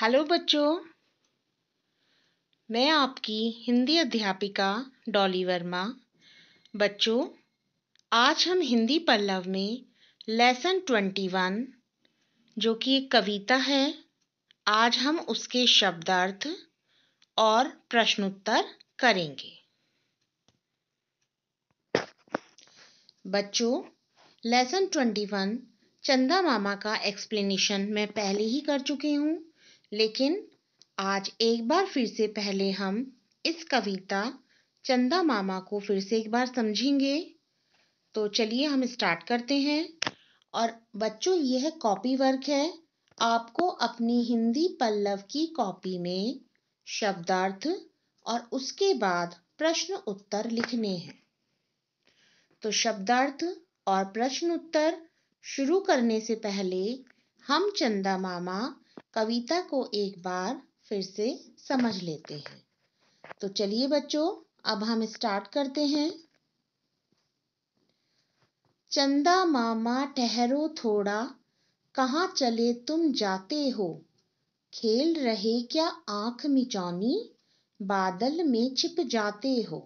Hello बच्चों मैं आपकी हिंदी अध्यापिका डॉली वर्मा बच्चों आज हम हिंदी पल्लव में लेसन ट्वेंटी वन जो कि एक कविता है आज हम उसके शब्दार्थ और प्रश्नोत्तर करेंगे बच्चों लेसन ट्वेंटी वन चंदा मामा का एक्सप्लेनेशन मैं पहले ही कर चुकी हूँ लेकिन आज एक बार फिर से पहले हम इस कविता चंदा मामा को फिर से एक बार समझेंगे तो चलिए हम स्टार्ट करते हैं और बच्चों यह कॉपी वर्क है आपको अपनी हिंदी पल्लव की कॉपी में शब्दार्थ और उसके बाद प्रश्न उत्तर लिखने हैं तो शब्दार्थ और प्रश्न उत्तर शुरू करने से पहले हम चंदा मामा कविता को एक बार फिर से समझ लेते हैं तो चलिए बच्चों अब हम स्टार्ट करते हैं चंदा मामा ठहरो थोड़ा कहाँ चले तुम जाते हो खेल रहे क्या आंख मिचौनी बादल में छिप जाते हो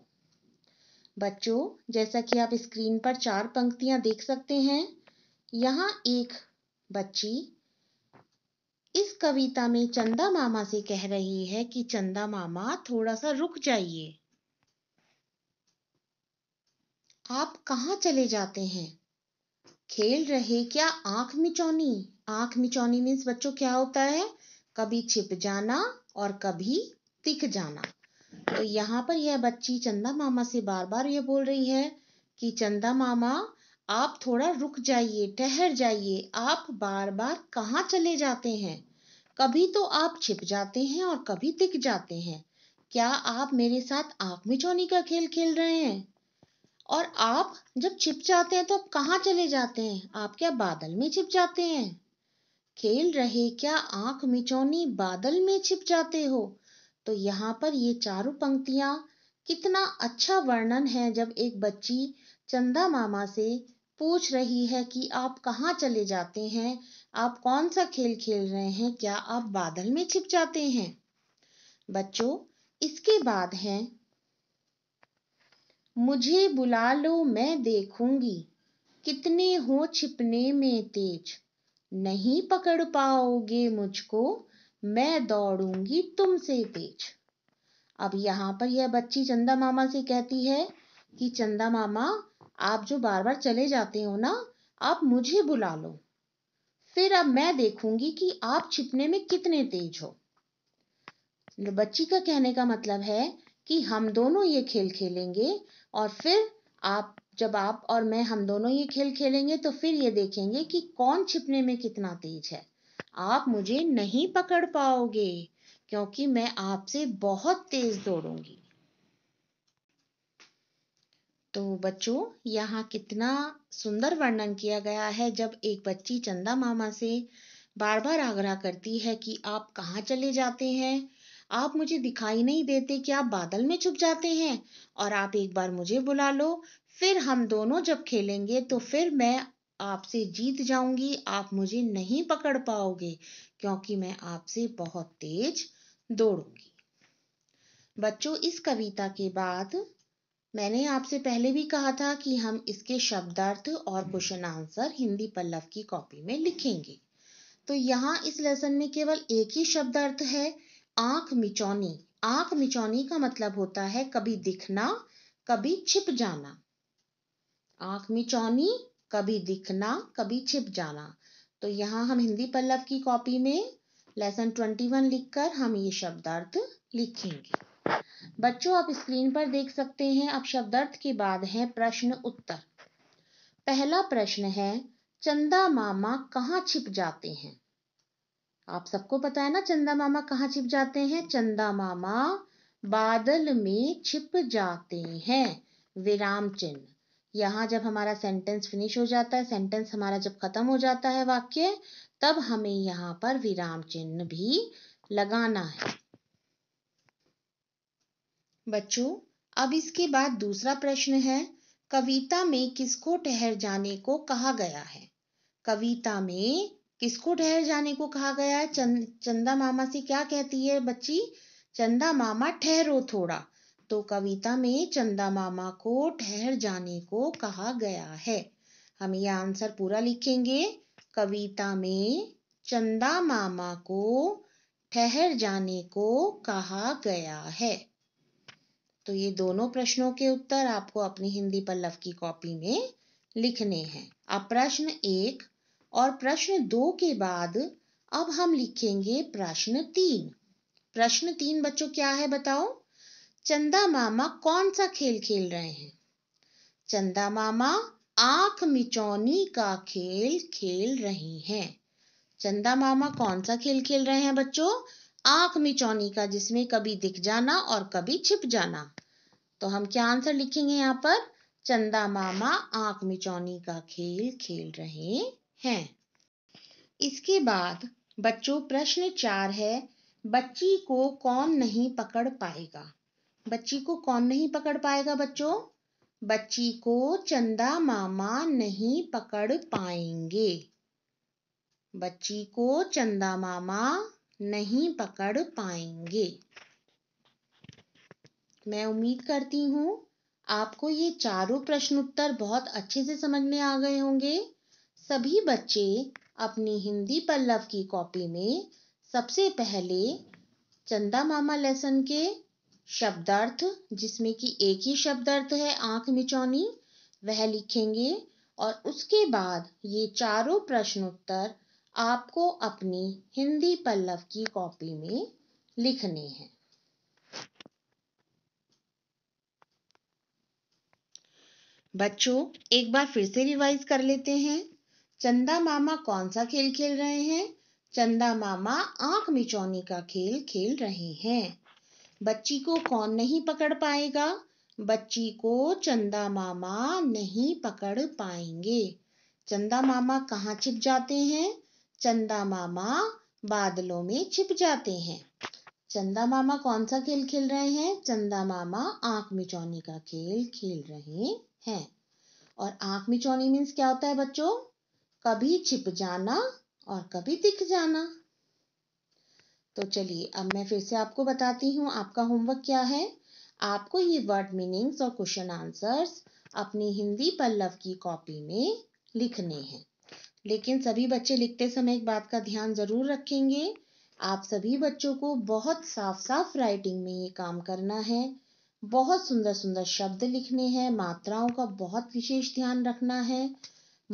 बच्चों जैसा कि आप स्क्रीन पर चार पंक्तियां देख सकते हैं यहाँ एक बच्ची इस कविता में चंदा मामा से कह रही है कि चंदा मामा थोड़ा सा रुक जाइए आप कहाँ चले जाते हैं खेल रहे क्या आंख मिचौनी आंख मिचौनी मीन्स बच्चों क्या होता है कभी छिप जाना और कभी दिख जाना तो यहाँ पर यह बच्ची चंदा मामा से बार बार यह बोल रही है कि चंदा मामा आप थोड़ा रुक जाइए ठहर जाइए आप बार बार कहाँ चले जाते हैं कभी तो आप छिप जाते हैं और कभी दिख जाते हैं क्या आप मेरे साथ आंख मिचौनी का खेल खेल रहे हैं और आप जब छिप जाते हैं तो आप कहाँ चले जाते हैं आप क्या बादल में छिप जाते हैं खेल रहे क्या आंख मिचौनी बादल में छिप जाते हो तो यहाँ पर ये चारों पंक्तियाँ कितना अच्छा वर्णन है जब एक बच्ची चंदा मामा से पूछ रही है कि आप कहाँ चले जाते हैं आप कौन सा खेल खेल रहे हैं क्या आप बादल में छिप जाते हैं बच्चों इसके बाद है मुझे बुला लो मैं देखूंगी कितने हो छिपने में तेज नहीं पकड़ पाओगे मुझको मैं दौड़ूंगी तुमसे तेज अब यहाँ पर यह बच्ची चंदा मामा से कहती है कि चंदा मामा आप जो बार बार चले जाते हो ना आप मुझे बुला लो फिर अब मैं देखूंगी कि आप छिपने में कितने तेज हो बच्ची का कहने का मतलब है कि हम दोनों ये खेल खेलेंगे और फिर आप जब आप और मैं हम दोनों ये खेल खेलेंगे तो फिर ये देखेंगे कि कौन छिपने में कितना तेज है आप मुझे नहीं पकड़ पाओगे क्योंकि मैं आपसे बहुत तेज दौड़ूंगी तो बच्चों यहाँ कितना सुंदर वर्णन किया गया है जब एक बच्ची चंदा मामा से बार बार आग्रह करती है कि आप कहाँ चले जाते हैं आप मुझे दिखाई नहीं देते कि आप बादल में छुप जाते हैं और आप एक बार मुझे बुला लो फिर हम दोनों जब खेलेंगे तो फिर मैं आपसे जीत जाऊंगी आप मुझे नहीं पकड़ पाओगे क्योंकि मैं आपसे बहुत तेज दौड़ूंगी बच्चों इस कविता के बाद मैंने आपसे पहले भी कहा था कि हम इसके शब्दार्थ और हम्म। क्वेश्चन आंसर हिंदी पल्लव की कॉपी में लिखेंगे तो यहाँ इस लेसन में केवल एक ही शब्दार्थ है आंख मिचौनी आंख मिचौनी का मतलब होता है कभी दिखना कभी छिप जाना आंख मिचौनी कभी दिखना कभी छिप जाना तो यहाँ हम हिंदी पल्लव की कॉपी में लेसन 21 लिखकर हम ये शब्दार्थ लिखेंगे बच्चों आप स्क्रीन पर देख सकते हैं अब शब्दार्थ के बाद है प्रश्न उत्तर पहला प्रश्न है चंदा मामा कहाँ छिप जाते हैं आप सबको पता है ना चंदा मामा कहाँ छिप जाते हैं चंदा मामा बादल में छिप जाते हैं विराम चिन्ह यहाँ जब हमारा सेंटेंस फिनिश हो जाता है सेंटेंस हमारा जब खत्म हो जाता है वाक्य तब हमें यहाँ पर विराम चिन्ह भी लगाना है बच्चों अब इसके बाद दूसरा प्रश्न है कविता में किसको ठहर जाने को कहा गया है कविता में किसको ठहर जाने को कहा गया है चंद चंदा मामा से क्या कहती है बच्ची चंदा मामा ठहरो थोड़ा तो कविता में चंदा मामा को ठहर जाने को कहा गया है हम यह आंसर पूरा लिखेंगे कविता में चंदा मामा को ठहर जाने को कहा गया है तो ये दोनों प्रश्नों के उत्तर आपको अपनी हिंदी पल्लव की कॉपी में लिखने हैं अब प्रश्न एक और प्रश्न दो के बाद अब हम लिखेंगे प्रश्न तीन प्रश्न तीन बच्चों क्या है बताओ चंदा मामा कौन सा खेल खेल रहे हैं चंदा मामा आंख मिचौनी का खेल खेल रही हैं चंदा मामा कौन सा खेल खेल रहे हैं बच्चों आंख मिचौनी का जिसमें कभी दिख जाना और कभी छिप जाना तो हम क्या आंसर लिखेंगे यहाँ पर चंदा मामा आंख मिचौनी का खेल खेल रहे हैं इसके बाद बच्चों प्रश्न चार है बच्ची को कौन नहीं पकड़ पाएगा बच्ची को कौन नहीं पकड़ पाएगा बच्चों बच्ची को चंदा मामा नहीं पकड़ पाएंगे बच्ची को चंदा मामा नहीं पकड़ पाएंगे मैं उम्मीद करती हूँ आपको ये चारों प्रश्न उत्तर बहुत अच्छे से समझ में आ गए होंगे सभी बच्चे अपनी हिंदी पल्लव की कॉपी में सबसे पहले चंदा मामा लेसन के शब्दार्थ जिसमें कि एक ही शब्दार्थ है आंख मिचौनी वह लिखेंगे और उसके बाद ये चारों प्रश्नोत्तर आपको अपनी हिंदी पल्लव की कॉपी में लिखने हैं बच्चों एक बार फिर से रिवाइज कर लेते हैं चंदा मामा कौन सा खेल खेल रहे हैं चंदा मामा आंख मिचौनी का खेल खेल रहे हैं बच्ची को कौन नहीं पकड़ पाएगा बच्ची को चंदा मामा नहीं पकड़ पाएंगे चंदा मामा कहाँ छिप जाते हैं चंदा मामा बादलों में छिप जाते हैं चंदा मामा कौन सा खेल खेल रहे हैं चंदा मामा आंख मिचौनी का खेल खेल रहे हैं और आंख मिचौनी मीन्स क्या होता है बच्चों कभी छिप जाना और कभी दिख जाना तो चलिए अब मैं फिर से आपको बताती हूँ आपका होमवर्क क्या है आपको ये वर्ड मीनिंग्स और क्वेश्चन आंसर्स अपनी हिंदी पल्लव की कॉपी में लिखने हैं लेकिन सभी बच्चे लिखते समय एक बात का ध्यान ज़रूर रखेंगे आप सभी बच्चों को बहुत साफ साफ राइटिंग में ये काम करना है बहुत सुंदर सुंदर शब्द लिखने हैं मात्राओं का बहुत विशेष ध्यान रखना है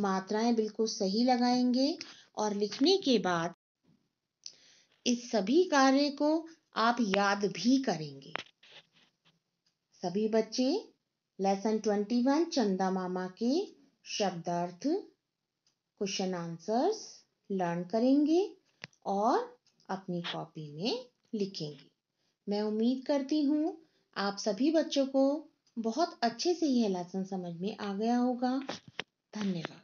मात्राएं बिल्कुल सही लगाएंगे और लिखने के बाद इस सभी कार्य को आप याद भी करेंगे सभी बच्चे लेसन ट्वेंटी वन चंदा मामा के शब्दार्थ क्वेश्चन आंसर्स लर्न करेंगे और अपनी कॉपी में लिखेंगे मैं उम्मीद करती हूँ आप सभी बच्चों को बहुत अच्छे से यह लेसन समझ में आ गया होगा धन्यवाद